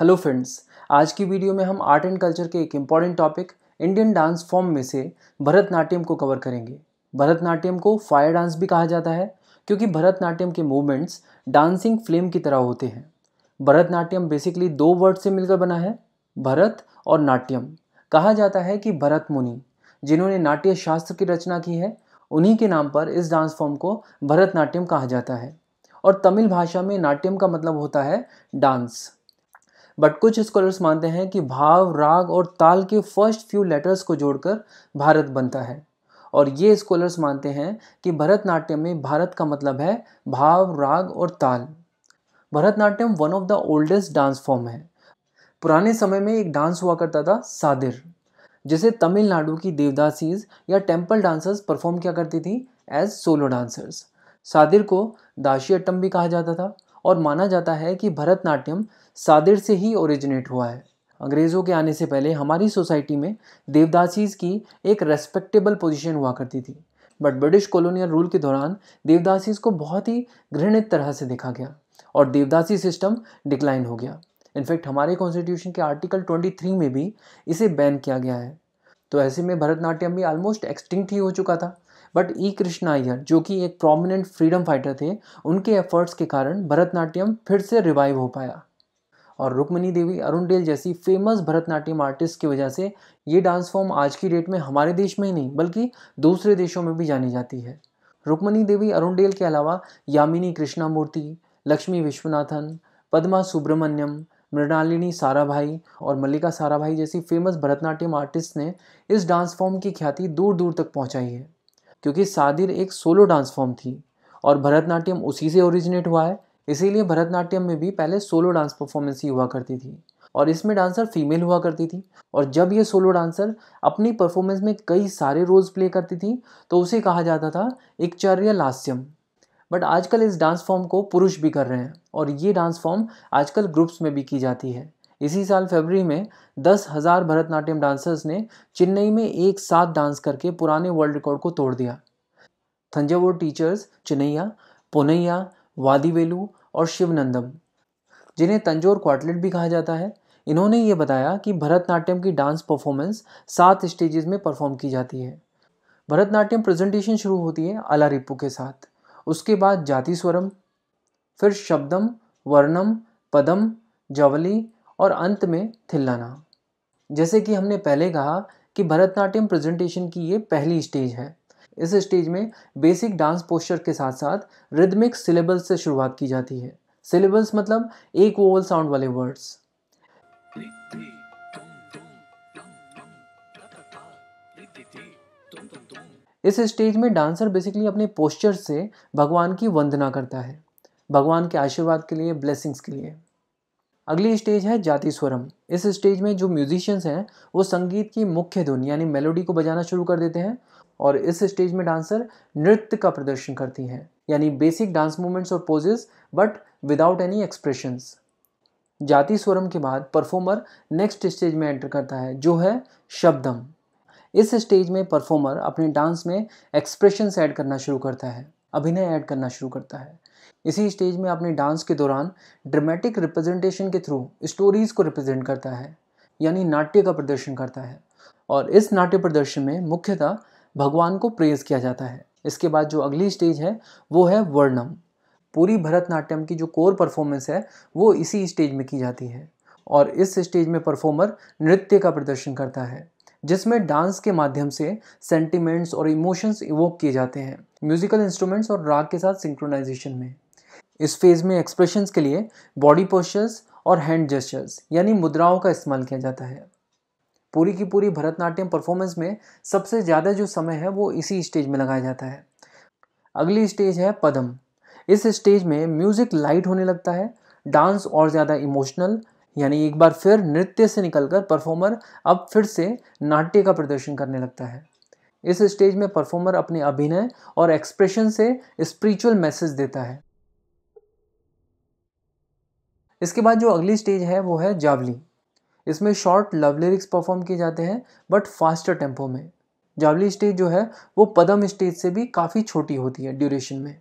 hello friends आज की video में हम आर्ट एंड कल्चर के एक important topic Indian dance form में से भरतनाट्यम को कवर करेंगे भरतनाट्यम को फायर डांस भी कहा जाता है क्योंकि भरतनाट्यम के मूवमेंट्स डांसिंग फ्लेम की तरह होते हैं भरतनाट्यम बेसिकली दो वर्ड से मिलकर बना है भरत और नाट्यम कहा जाता है कि भरत मुनि जिन्होंने नाट्य शास्त्र की रचना की है उन्हीं के नाम पर इस डांस फॉर्म को भरतनाट्यम कहा जाता है और तमिल भाषा में नाट्यम का मतलब होता है डांस बट कुछ स्कॉलर्स मानते हैं कि भाव राग और ताल के फर्स्ट फ्यू लेटर्स को जोड़कर भारत बनता है और ये स्कॉलर्स मानते हैं कि भरतनाट्यम में भारत का मतलब है भाव राग और ताल Bharatanatyam one of the oldest dance form है पुराने समय में एक डांस हुआ करता था सादिर जिसे तमिलनाडु की देवदासीज या टेम्पल डांसर्स परफॉर्म किया करती थी एज सोलो डांसर्स सादिर को दाशी अट्टम भी कहा जाता था और माना जाता है कि भरतनाट्यम सादिर से ही ओरिजिनेट हुआ है अंग्रेज़ों के आने से पहले हमारी सोसाइटी में देवदासीज की एक रेस्पेक्टेबल पोजीशन हुआ करती थी बट ब्रिटिश कॉलोनियल रूल के दौरान देवदासीज को बहुत ही घृणित तरह से देखा गया और देवदासी सिस्टम डिक्लाइन हो गया इनफैक्ट हमारे कॉन्स्टिट्यूशन के आर्टिकल 23 में भी इसे बैन किया गया है तो ऐसे में भरतनाट्यम भी ऑलमोस्ट एक्सटिंक्ट ही हो चुका था बट ई कृष्ण अय्यर जो कि एक प्रोमिनेंट फ्रीडम फाइटर थे उनके एफर्ट्स के कारण भरतनाट्यम फिर से रिवाइव हो पाया और रुक्मणी देवी अरुण डेल जैसी फेमस भरतनाट्यम आर्टिस्ट की वजह से ये डांस फॉर्म आज की डेट में हमारे देश में ही नहीं बल्कि दूसरे देशों में भी जानी जाती है रुक्मणी देवी अरुण डेल के अलावा यामिनी कृष्णामूर्ति लक्ष्मी विश्वनाथन पद्मा सुब्रमण्यम मृणालिनी साराभाई और मल्लिका साराभाई जैसी फेमस भरतनाट्यम आर्टिस्ट ने इस डांस फॉर्म की ख्याति दूर दूर तक पहुंचाई है क्योंकि सादिर एक सोलो डांस फॉर्म थी और भरतनाट्यम उसी से ओरिजिनेट हुआ है इसीलिए भरतनाट्यम में भी पहले सोलो डांस परफॉर्मेंस ही हुआ करती थी और इसमें डांसर फीमेल हुआ करती थी और जब ये सोलो डांसर अपनी परफॉर्मेंस में कई सारे रोल्स प्ले करती थी तो उसे कहा जाता था एक चर्य लास्यम बट आजकल इस डांस फॉर्म को पुरुष भी कर रहे हैं और ये डांस फॉर्म आजकल ग्रुप्स में भी की जाती है इसी साल फरवरी में दस हज़ार भरतनाट्यम डांसर्स ने चेन्नई में एक साथ डांस करके पुराने वर्ल्ड रिकॉर्ड को तोड़ दिया थंजावुर टीचर्स चेन्नैया पोनैया वादीवेलू और शिवनंदम जिन्हें तंजोर क्वाटलेट भी कहा जाता है इन्होंने ये बताया कि भरतनाट्यम की डांस परफॉर्मेंस सात स्टेजेस में परफॉर्म की जाती है भरतनाट्यम प्रेजेंटेशन शुरू होती है अला रिप्पू के साथ उसके बाद जाति स्वरम फिर शब्दम वर्णम पदम जवली और अंत में थिल्लाना जैसे कि हमने पहले कहा कि भरतनाट्यम प्रेजेंटेशन की ये पहली स्टेज है इस स्टेज में बेसिक डांस पोस्चर के साथ साथ रिदमिक सिलेबस से शुरुआत की जाती है सिलेबल्स मतलब एक वोवल साउंड वाले वर्ड्स इस स्टेज में डांसर बेसिकली अपने पोस्चर से भगवान की वंदना करता है भगवान के आशीर्वाद के लिए ब्लेसिंग्स के लिए अगली स्टेज है जाति स्वरम इस स्टेज में जो म्यूजिशियंस हैं वो संगीत की मुख्य धुन यानी मेलोडी को बजाना शुरू कर देते हैं और इस स्टेज में डांसर नृत्य का प्रदर्शन करती हैं यानी बेसिक डांस मूवमेंट्स और poses but without any expressions Jatiswaram के बाद परफॉर्मर नेक्स्ट स्टेज में एंटर करता है जो है शब्दम इस स्टेज में परफॉर्मर अपने डांस में एक्सप्रेशंस ऐड करना शुरू करता है अभिनय ऐड करना शुरू करता है इसी स्टेज में अपने डांस के दौरान ड्रामेटिक रिप्रेजेंटेशन के थ्रू स्टोरीज़ को रिप्रेजेंट करता है यानी नाट्य का प्रदर्शन करता है और इस नाट्य प्रदर्शन में मुख्यतः भगवान को प्रेज किया जाता है इसके बाद जो अगली स्टेज है वो है वर्णम पूरी भरतनाट्यम की जो कोर परफॉर्मेंस है वो इसी स्टेज में की जाती है और इस स्टेज में परफॉर्मर नृत्य का प्रदर्शन करता है जिसमें डांस के माध्यम से सेंटिमेंट्स और इमोशंस इवोक किए जाते हैं म्यूजिकल इंस्ट्रूमेंट्स और राग के साथ सिंक्रोनाइजेशन में इस फेज में एक्सप्रेशंस के लिए बॉडी पोस्चर्स और हैंड जेस्चर्स यानी मुद्राओं का इस्तेमाल किया जाता है पूरी की पूरी भरतनाट्यम परफॉर्मेंस में सबसे ज़्यादा जो समय है वो इसी स्टेज में लगाया जाता है अगली स्टेज है पदम इस स्टेज में म्यूज़िक लाइट होने लगता है डांस और ज़्यादा इमोशनल यानी एक बार फिर नृत्य से निकलकर परफॉर्मर अब फिर से नाट्य का प्रदर्शन करने लगता है इस स्टेज में परफॉर्मर अपने अभिनय और एक्सप्रेशन से स्पिरिचुअल मैसेज देता है इसके बाद जो अगली स्टेज है वो है जावली इसमें शॉर्ट लव लिरिक्स परफॉर्म किए जाते हैं बट फास्टर टेम्पो में जावली स्टेज जो है वो पदम स्टेज से भी काफ़ी छोटी होती है ड्यूरेशन में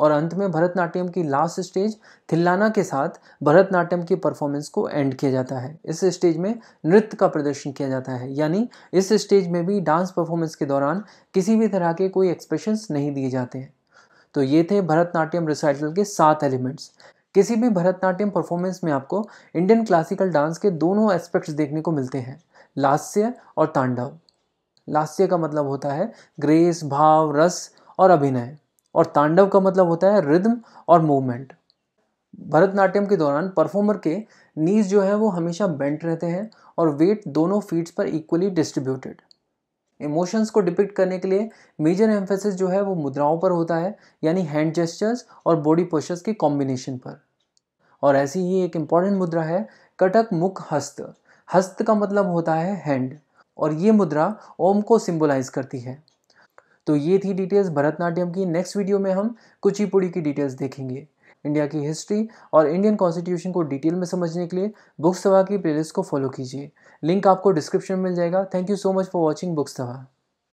और अंत में भरतनाट्यम की लास्ट स्टेज थिल्लाना के साथ भरतनाट्यम की परफॉर्मेंस को एंड किया जाता है इस स्टेज में नृत्य का प्रदर्शन किया जाता है यानी इस स्टेज में भी डांस परफॉर्मेंस के दौरान किसी भी तरह के कोई एक्सप्रेशंस नहीं दिए जाते हैं तो ये थे भरतनाट्यम रिसाइटल के सात एलिमेंट्स किसी भी भरतनाट्यम परफॉर्मेंस में आपको इंडियन क्लासिकल डांस के दोनों एस्पेक्ट्स देखने को मिलते हैं लास्य और तांडव लास्य का मतलब होता है ग्रेस भाव रस और अभिनय और तांडव का मतलब होता है रिदम और मूवमेंट भरतनाट्यम के दौरान परफॉर्मर के नीज जो है वो हमेशा बेंट रहते हैं और वेट दोनों फीट्स पर इक्वली डिस्ट्रीब्यूटेड इमोशंस को डिपिक्ट करने के लिए मेजर एम्फेसिस जो है वो मुद्राओं पर होता है यानी हैंड जेस्टर्स और बॉडी पोस्चर्स के कॉम्बिनेशन पर और ऐसी ही एक इम्पॉर्टेंट मुद्रा है कटक मुख हस्त हस्त का मतलब होता है हैंड और ये मुद्रा ओम को सिंबलाइज करती है तो ये थी डिटेल्स भरतनाट्यम की नेक्स्ट वीडियो में हम कुचिपुड़ी की डिटेल्स देखेंगे इंडिया की हिस्ट्री और इंडियन कॉन्स्टिट्यूशन को डिटेल में समझने के लिए बुक्स सभा की प्लेलिस्ट को फॉलो कीजिए लिंक आपको डिस्क्रिप्शन में मिल जाएगा thank you so much for watching books सभा